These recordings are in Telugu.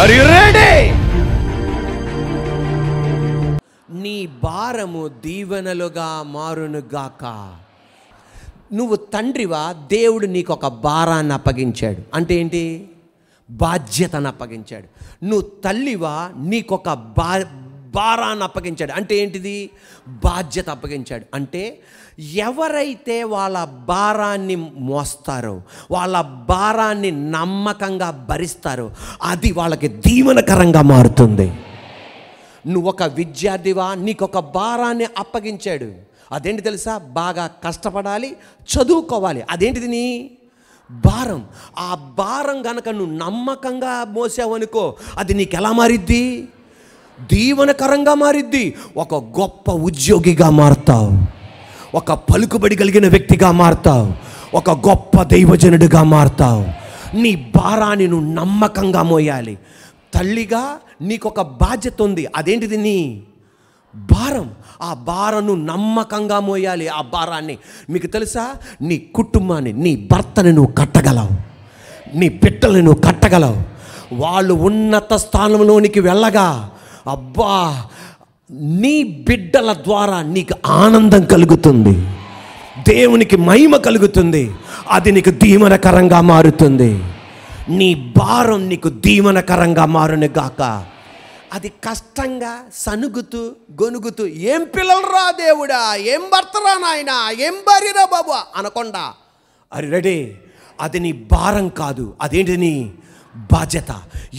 ఆర్ నీ భారము దీవెనలుగా మారునుగాక నువ్వు తండ్రివా దేవుడు నీకు ఒక భారాన్ని అప్పగించాడు అంటే ఏంటి బాధ్యతను అప్పగించాడు నువ్వు తల్లివా నీకొక బా భారాన్ని అప్పగించాడు అంటే ఏంటిది బాధ్యత అప్పగించాడు అంటే ఎవరైతే వాళ్ళ భారాన్ని మోస్తారో వాళ్ళ భారాన్ని నమ్మకంగా భరిస్తారో అది వాళ్ళకి దీవనకరంగా మారుతుంది నువ్వు ఒక విద్యార్థివా నీకొక భారాన్ని అప్పగించాడు అదేంటి తెలుసా బాగా కష్టపడాలి చదువుకోవాలి అదేంటిది నీ భారం ఆ భారం కనుక నువ్వు నమ్మకంగా మోసావనుకో అది నీకు ఎలా మారిద్ది దీవనకరంగా మారిద్ది ఒక గొప్ప ఉద్యోగిగా మారుతావు ఒక పలుకుబడి కలిగిన వ్యక్తిగా మారుతావు ఒక గొప్ప దైవజనుడిగా మారుతావు నీ భారాన్ని నువ్వు నమ్మకంగా మోయాలి తల్లిగా నీకు ఒక బాధ్యత ఉంది అదేంటిది నీ భారం ఆ భారను నమ్మకంగా మోయాలి ఆ భారాన్ని మీకు తెలుసా నీ కుటుంబాన్ని నీ భర్తని నువ్వు కట్టగలవు నీ బిడ్డల్ని నువ్వు కట్టగలవు వాళ్ళు ఉన్నత స్థానంలోనికి వెళ్ళగా అబ్బా నీ బిడ్డల ద్వారా నీకు ఆనందం కలుగుతుంది దేవునికి మహిమ కలుగుతుంది అది నీకు దీవనకరంగా మారుతుంది నీ భారం నీకు దీవనకరంగా మారుని గాక అది కష్టంగా సనుగుతూ గొనుగుతూ ఏం పిల్లలరా దేవుడా ఏం భర్తరా నాయన ఏం భార్యరా బాబు అనకుండా అరే రెడీ అది నీ భారం కాదు అదేంటి నీ బాధ్యత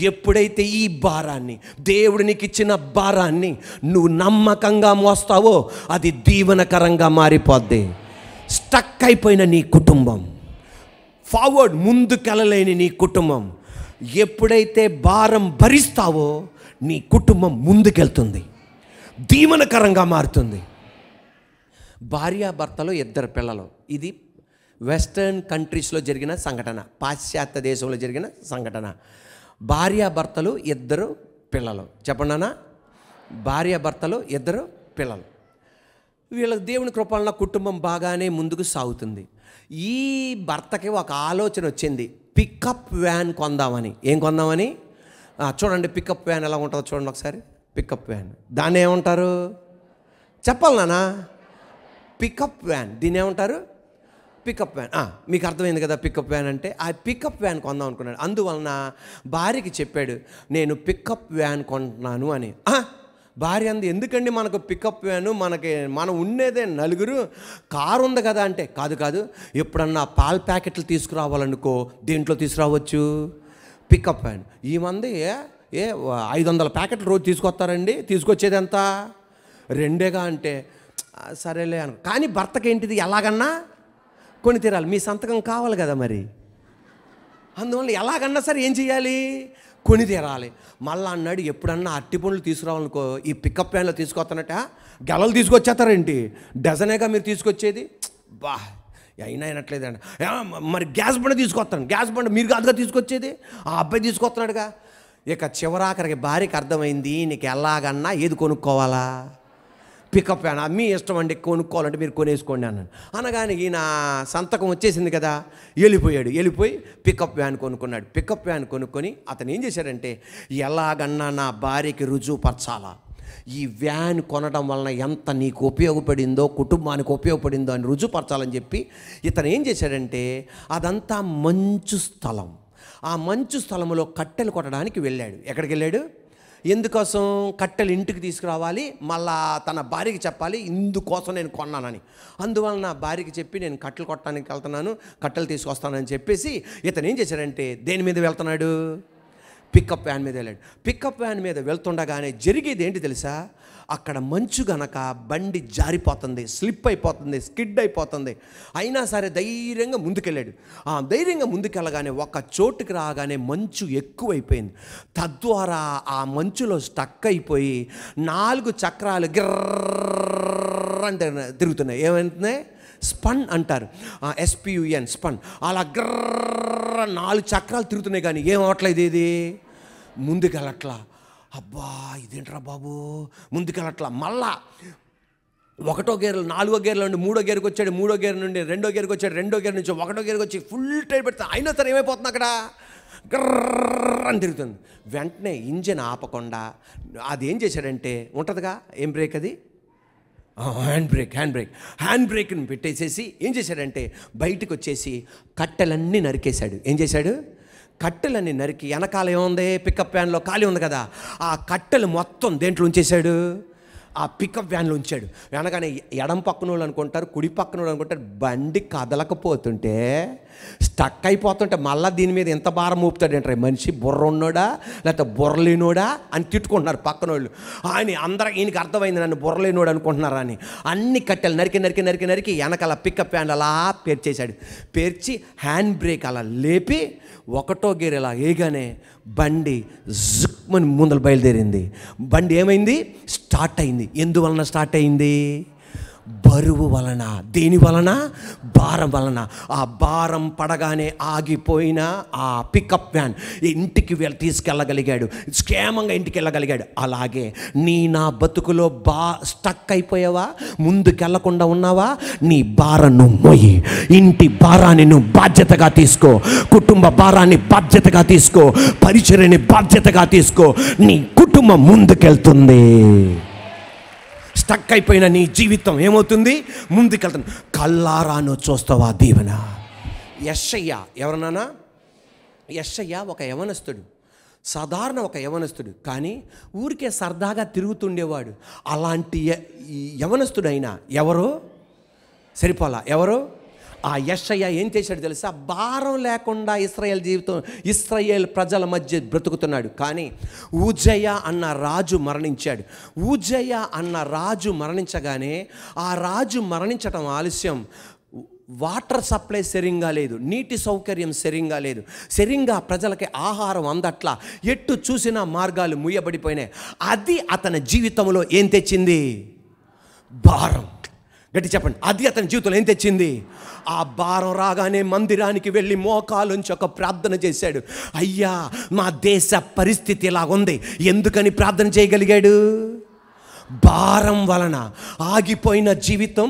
ఎప్పుడైతే ఈ భారాన్ని దేవుడు నీకు ఇచ్చిన భారాన్ని నువ్వు నమ్మకంగా మోస్తావో అది దీవనకరంగా మారిపోద్ది స్టక్ అయిపోయిన నీ కుటుంబం ఫార్వర్డ్ ముందుకెళ్ళలేని నీ కుటుంబం ఎప్పుడైతే భారం భరిస్తావో నీ కుటుంబం ముందుకెళ్తుంది దీవనకరంగా మారుతుంది భార్యాభర్తలు ఇద్దరు పిల్లలు ఇది వెస్టర్న్ కంట్రీస్లో జరిగిన సంఘటన పాశ్చాత్య దేశంలో జరిగిన సంఘటన భార్యాభర్తలు ఇద్దరు పిల్లలు చెప్పండినా భార్యాభర్తలు ఇద్దరు పిల్లలు వీళ్ళ దేవుని కృపలన కుటుంబం బాగానే ముందుకు సాగుతుంది ఈ భర్తకి ఒక ఆలోచన వచ్చింది పికప్ వ్యాన్ కొందామని ఏం కొందామని చూడండి పికప్ వ్యాన్ ఎలా ఉంటుందో చూడండి ఒకసారి పికప్ వ్యాన్ దాన్ని ఏమంటారు చెప్పాలి నానా పికప్ వ్యాన్ దీని ఏమంటారు పికప్ వ్యాన్ మీకు అర్థమైంది కదా పికప్ వ్యాన్ అంటే ఆ పికప్ వ్యాన్ కొందాం అనుకున్నాడు అందువలన భార్యకి చెప్పాడు నేను పికప్ వ్యాన్ కొంటున్నాను అని భార్య అంది ఎందుకండి మనకు పికప్ వ్యాను మనకి మనం ఉండేదే నలుగురు కారు ఉంది కదా అంటే కాదు కాదు ఎప్పుడన్నా పాల ప్యాకెట్లు తీసుకురావాలనుకో దేంట్లో తీసుకురావచ్చు పికప్ వ్యాన్ ఈ మంది ఏ ఐదు వందల ప్యాకెట్లు రోజు తీసుకొస్తారండి తీసుకొచ్చేది ఎంత రెండేగా అంటే సరేలే అను కానీ భర్తకి ఏంటిది ఎలాగన్నా కొని తీరాలి మీ సంతకం కావాలి కదా మరి అందువల్ల ఎలాగన్నా సరే ఏం చేయాలి కొని తీరాలి మళ్ళా అన్నాడు ఎప్పుడన్నా అట్టి పనులు తీసుకురావాలనుకో ఈ పికప్ ప్యాన్లో తీసుకొస్తానట గెలలు తీసుకొచ్చేస్తారేంటి డజనేగా మీరు తీసుకొచ్చేది బా అయినా అయినట్లేదండి మరి గ్యాస్ బండ తీసుకొస్తాను గ్యాస్ బండ మీరు కాదుగా తీసుకొచ్చేది ఆ అబ్బాయి తీసుకొస్తున్నాడుగా ఇక చివరాఖరికి భార్యకి అర్థమైంది నీకు ఎలాగన్నా ఏది కొనుక్కోవాలా పికప్ వ్యాన్ మీ ఇష్టం అండి కొనుక్కోవాలంటే మీరు కొనేసుకోండి అన్నాను అనగానే ఈయన సంతకం వచ్చేసింది కదా వెళ్ళిపోయాడు వెళ్ళిపోయి పికప్ వ్యాన్ కొనుక్కున్నాడు పికప్ వ్యాన్ కొనుక్కొని అతను ఏం చేశాడంటే ఎలాగన్నా నా భార్యకి రుజువుపరచాలా ఈ వ్యాన్ కొనడం వలన ఎంత నీకు ఉపయోగపడిందో కుటుంబానికి ఉపయోగపడిందో అని రుజుపరచాలని చెప్పి ఇతను ఏం చేశాడంటే అదంతా మంచు స్థలం ఆ మంచు స్థలంలో కట్టెలు కొట్టడానికి వెళ్ళాడు ఎక్కడికి వెళ్ళాడు ఎందుకోసం కట్టెలు ఇంటికి తీసుకురావాలి మళ్ళా తన భార్యకి చెప్పాలి ఇందుకోసం నేను కొన్నానని అందువలన భార్యకి చెప్పి నేను కట్టెలు కొట్టడానికి వెళ్తున్నాను కట్టెలు తీసుకొస్తానని చెప్పేసి ఇతను ఏం చేశాడంటే దేని మీద వెళ్తున్నాడు పికప్ వ్యాన్ మీద వెళ్ళాడు పికప్ వ్యాన్ మీద వెళ్తుండగానే జరిగేది ఏంటి తెలుసా అక్కడ మంచు గనక బండి జారిపోతుంది స్లిప్ అయిపోతుంది స్కిడ్ అయిపోతుంది అయినా సరే ధైర్యంగా ముందుకెళ్ళాడు ఆ ధైర్యంగా ముందుకెళ్ళగానే ఒక చోటుకి రాగానే మంచు ఎక్కువైపోయింది తద్వారా ఆ మంచులో స్టక్ అయిపోయి నాలుగు చక్రాలు గిర్ర తిరుగుతున్నాయి ఏమంటున్నాయి స్పన్ అంటారు ఎస్పియుఎన్ స్పన్ అలా గ్రర్ర నాలుగు చక్రాలు తిరుగుతున్నాయి కానీ ఏం అవ్వట్లేదు ఇది ముందుకెళ్ళట్లా అబ్బా ఇదేంట్రా బాబు ముందుకెళ్ళట్లా మళ్ళా ఒకటో గేర్లు నాలుగో గేర్లో నుండి మూడో గేర్కి వచ్చాడు మూడో గేర్ నుండి రెండో గేర్కి వచ్చాడు రెండో గేర్ నుంచి ఒకటో గేర్కి వచ్చి ఫుల్ టైర్ పెడితే అయినా సరే ఏమైపోతుంది అక్కడ అని తిరుగుతుంది వెంటనే ఇంజిన్ ఆపకుండా అది ఏం చేశాడంటే ఉంటుందిగా ఏం బ్రేక్ అది hand brake hand brake hand బ్రేక్ని పెట్టేసేసి ఏం చేశాడంటే బయటకు వచ్చేసి కట్టెలన్నీ నరికేశాడు ఏం చేశాడు కట్టెలన్నీ నరికి వెనకాల ఏముంది పికప్ ప్యాన్లో ఖాళీ ఉంది కదా ఆ కట్టెలు మొత్తం దేంట్లో ఉంచేశాడు ఆ పికప్ వ్యాన్లో ఉంచాడు వెనగానే ఎడం పక్కన వాళ్ళు అనుకుంటారు కుడి పక్కన వాళ్ళు అనుకుంటారు బండి కదలకపోతుంటే స్టక్ అయిపోతుంటే మళ్ళీ దీని మీద ఎంత భారం అంటారు మనిషి బుర్ర ఉన్నోడా లేకపోతే బుర్రలేనోడా అని తిట్టుకుంటున్నారు పక్కన వాళ్ళు ఆయన అందరూ ఈయనకి అర్థమైంది నన్ను బుర్రలేనోడు అనుకుంటున్నారా అని అన్ని కట్టెలు నరికి నరికి నరికి నరికి వెనకాల పికప్ వ్యాన్ అలా పేర్చేశాడు పేర్చి హ్యాండ్ బ్రేక్ అలా లేపి ఒకటో గేర్ ఇలా వేయగానే బండి జు మన ముందలు బయలుదేరింది బండి ఏమైంది స్టార్ట్ అయింది ఎందువలన స్టార్ట్ అయింది బరువు వలన దేని వలన భారం వలన ఆ భారం పడగానే ఆగిపోయిన ఆ పికప్ వ్యాన్ ఇంటికి వెళ్ళి తీసుకెళ్ళగలిగాడు క్షేమంగా ఇంటికి వెళ్ళగలిగాడు అలాగే నీ నా బతుకులో బా స్టక్ అయిపోయావా ముందుకెళ్లకుండా ఉన్నావా నీ భారం నువ్వు ఇంటి భారాన్ని నువ్వు బాధ్యతగా తీసుకో కుటుంబ భారాన్ని బాధ్యతగా తీసుకో పరిచర్ని బాధ్యతగా తీసుకో నీ కుటుంబం ముందుకెళ్తుంది స్టక్ అయిపోయిన నీ జీవితం ఏమవుతుంది ముందుకెళ్తాను కల్లారాను చూస్తావా దీవెన యశయ్య ఎవరన్నానా యశయ్య ఒక యవనస్తుడు సాధారణ ఒక యవనస్తుడు కానీ ఊరికే సరదాగా తిరుగుతుండేవాడు అలాంటి యవనస్తుడైన ఎవరో సరిపోలా ఎవరో ఆ యషయ్య ఏం చేశాడు తెలుసా భారం లేకుండా ఇస్రాయేల్ జీవితం ఇస్రాయేల్ ప్రజల మధ్య బ్రతుకుతున్నాడు కానీ ఊజయ్య అన్న రాజు మరణించాడు ఊజయ్య అన్న రాజు మరణించగానే ఆ రాజు మరణించటం ఆలస్యం వాటర్ సప్లై సరిగ్గా లేదు నీటి సౌకర్యం సరిగా లేదు సరిగ్గా ప్రజలకి ఆహారం అందట్లా ఎట్టు చూసిన మార్గాలు ముయ్యబడిపోయినాయి అది అతని జీవితంలో ఏం తెచ్చింది భారం గట్టి చెప్పండి అది అతని జీవితంలో ఏం తెచ్చింది ఆ భారం రాగానే మందిరానికి వెళ్ళి మోకాలుంచి ఒక ప్రార్థన చేశాడు అయ్యా మా దేశ పరిస్థితి ఇలాగుంది ఎందుకని ప్రార్థన చేయగలిగాడు భారం వలన ఆగిపోయిన జీవితం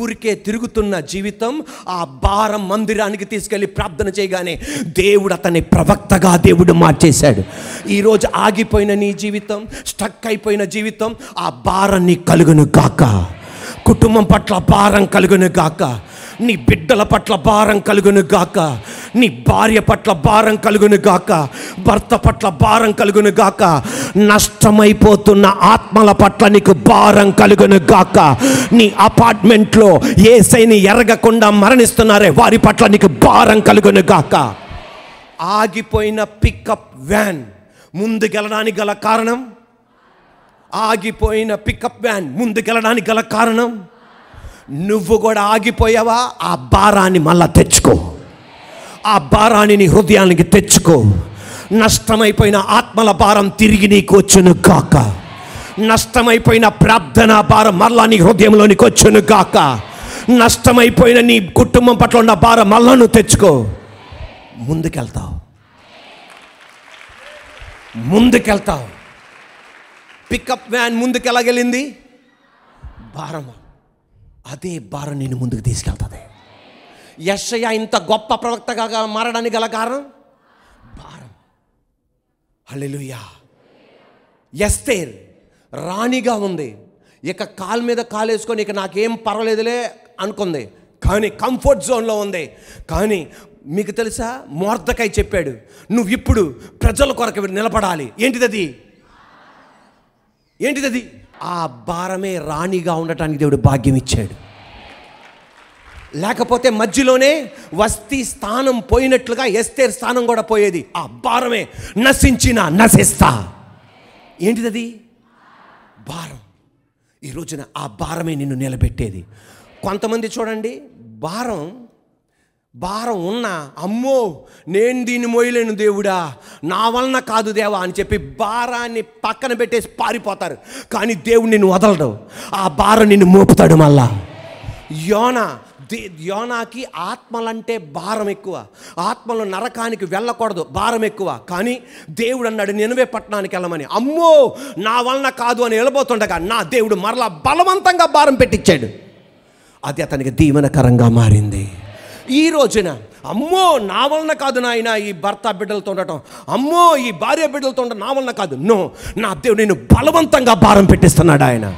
ఊరికే తిరుగుతున్న జీవితం ఆ భారం మందిరానికి తీసుకెళ్ళి ప్రార్థన చేయగానే దేవుడు అతన్ని ప్రవక్తగా దేవుడు మార్చేశాడు ఈరోజు ఆగిపోయిన నీ జీవితం స్టక్ అయిపోయిన జీవితం ఆ భారాన్ని కలుగును కాక కుటుంబం పట్ల భారం కలుగును గాక నీ బిడ్డల పట్ల భారం కలుగును గాక నీ భార్య పట్ల భారం కలుగును గాక భర్త పట్ల భారం కలుగును గాక నష్టమైపోతున్న ఆత్మల పట్ల నీకు భారం కలుగును గాక నీ అపార్ట్మెంట్లో ఏ సైని ఎరగకుండా మరణిస్తున్నారే వారి పట్ల నీకు భారం కలుగును గాక ఆగిపోయిన పికప్ వ్యాన్ ముందుకెళ్ళడానికి గల కారణం ఆగిపోయిన పికప్ వ్యాన్ ముందుకెళ్ళడానికి గల కారణం నువ్వు కూడా ఆగిపోయావా ఆ భారాన్ని మళ్ళా తెచ్చుకో ఆ భారాన్ని నీ హృదయానికి తెచ్చుకో నష్టమైపోయిన ఆత్మల భారం తిరిగి నీకు వచ్చును కాక నష్టమైపోయిన ప్రార్థన భారం మళ్ళా నీ హృదయంలోనికి వచ్చును కాక నష్టమైపోయిన నీ కుటుంబం పట్ల ఉన్న భారం మళ్ళా నువ్వు తెచ్చుకో ముందుకెళ్తావు ముందుకెళ్తావు పికప్ వ్యాన్ ముందుకు ఎలాగెళ్ళింది భారము అదే భారం నేను ముందుకు తీసుకెళ్తుంది యశయ ఇంత గొప్ప ప్రవక్తగా మారడానికి గల కారణం భారం హల్లెలుయా ఎస్తేర్ రాణిగా ఉంది ఇక కాలు మీద కాలు వేసుకొని ఇక నాకేం పర్వాలేదులే అనుకుంది కానీ కంఫర్ట్ జోన్లో ఉంది కానీ మీకు తెలుసా మోర్దకాయ చెప్పాడు నువ్వు ఇప్పుడు ప్రజల కొరకు నిలబడాలి ఏంటిది అది ఏంటిది అది ఆ భారమే రాణిగా ఉండటానికి దేవుడు భాగ్యం ఇచ్చాడు లేకపోతే మధ్యలోనే వస్తీ స్థానం పోయినట్లుగా ఎస్తేర్ స్థానం కూడా పోయేది ఆ భారమే నశించిన నశిస్తా ఏంటిది భారం ఈ రోజున ఆ భారమే నిన్ను నిలబెట్టేది కొంతమంది చూడండి భారం భారం ఉన్నా అమ్మో నేను దీన్ని మోయలేను దేవుడా నా వలన కాదు దేవా అని చెప్పి భారాన్ని పక్కన పెట్టేసి పారిపోతారు కానీ దేవుడు నిన్ను వదలడు ఆ భారం నిన్ను మోపుతాడు మళ్ళా దే యోనాకి ఆత్మలంటే భారం ఎక్కువ ఆత్మలు నరకానికి వెళ్ళకూడదు భారం ఎక్కువ కానీ దేవుడు అన్నాడు నినవే పట్టణానికి వెళ్ళమని అమ్మో నా వలన కాదు అని వెళ్ళబోతుండగా నా దేవుడు మరలా బలవంతంగా భారం పెట్టించాడు అది అతనికి దీవనకరంగా మారింది ఈ రోజున అమ్మో నా వలన కాదు నాయన ఈ భర్త బిడ్డలతో ఉండటం అమ్మో ఈ భార్య బిడ్డలతో ఉండటం నా వలన కాదు నో నా దేవుడు నేను బలవంతంగా భారం పెట్టిస్తున్నాడు ఆయన